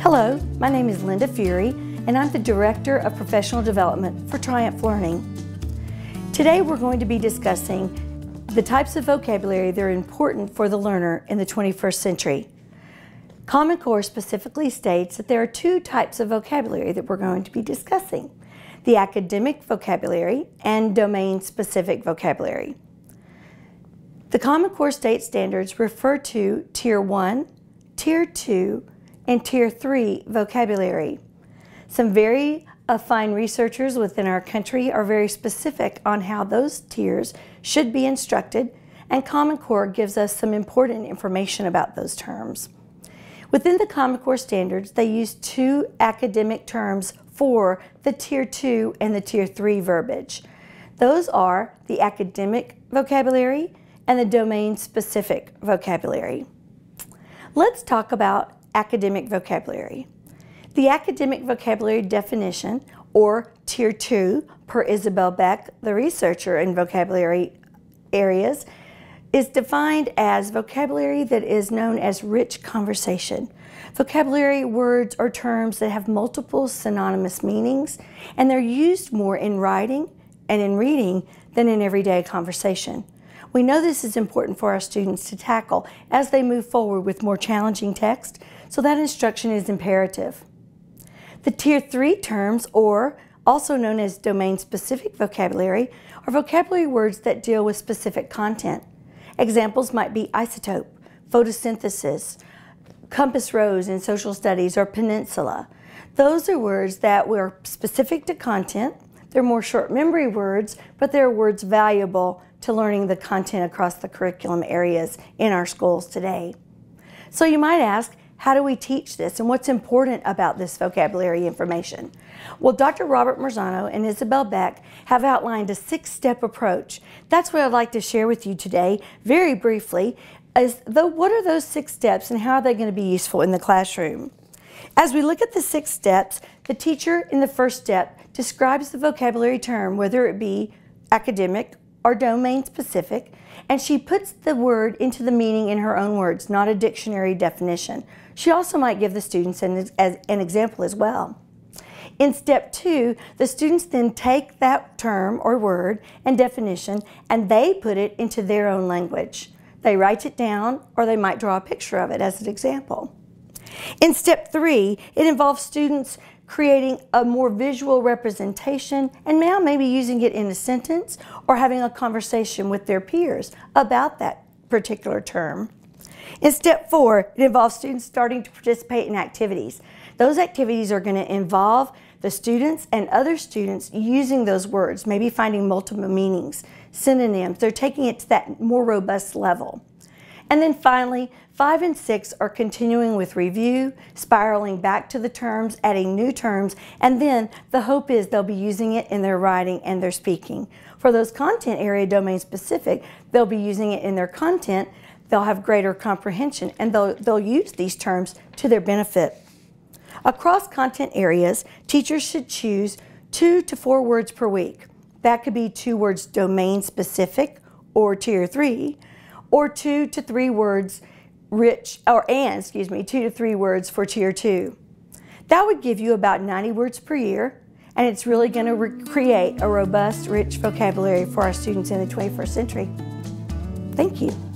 Hello, my name is Linda Fury, and I'm the Director of Professional Development for Triumph Learning. Today we're going to be discussing the types of vocabulary that are important for the learner in the 21st century. Common Core specifically states that there are two types of vocabulary that we're going to be discussing, the academic vocabulary and domain-specific vocabulary. The Common Core state standards refer to Tier 1, Tier 2, and Tier 3 vocabulary. Some very fine researchers within our country are very specific on how those tiers should be instructed, and Common Core gives us some important information about those terms. Within the Common Core standards, they use two academic terms for the Tier 2 and the Tier 3 verbiage. Those are the academic vocabulary and the domain-specific vocabulary. Let's talk about academic vocabulary. The academic vocabulary definition, or Tier 2, per Isabel Beck, the researcher in vocabulary areas, is defined as vocabulary that is known as rich conversation. Vocabulary words or terms that have multiple synonymous meanings, and they're used more in writing and in reading than in everyday conversation. We know this is important for our students to tackle as they move forward with more challenging text, so that instruction is imperative. The Tier 3 terms, or also known as domain-specific vocabulary, are vocabulary words that deal with specific content. Examples might be isotope, photosynthesis, compass rose in social studies, or peninsula. Those are words that were specific to content they're more short memory words, but they're words valuable to learning the content across the curriculum areas in our schools today. So you might ask, how do we teach this and what's important about this vocabulary information? Well, Dr. Robert Marzano and Isabel Beck have outlined a six-step approach. That's what I'd like to share with you today, very briefly, As though what are those six steps and how are they going to be useful in the classroom? As we look at the six steps, the teacher in the first step describes the vocabulary term, whether it be academic or domain specific, and she puts the word into the meaning in her own words, not a dictionary definition. She also might give the students an, as, an example as well. In step two, the students then take that term or word and definition and they put it into their own language. They write it down or they might draw a picture of it as an example. In step three, it involves students creating a more visual representation and now maybe using it in a sentence or having a conversation with their peers about that particular term. In step four, it involves students starting to participate in activities. Those activities are going to involve the students and other students using those words, maybe finding multiple meanings, synonyms. They're taking it to that more robust level. And then finally, five and six are continuing with review, spiraling back to the terms, adding new terms, and then the hope is they'll be using it in their writing and their speaking. For those content area domain specific, they'll be using it in their content, they'll have greater comprehension, and they'll, they'll use these terms to their benefit. Across content areas, teachers should choose two to four words per week. That could be two words domain specific or tier three, or two to three words rich, or and, excuse me, two to three words for tier two. That would give you about 90 words per year, and it's really going to create a robust, rich vocabulary for our students in the 21st century. Thank you.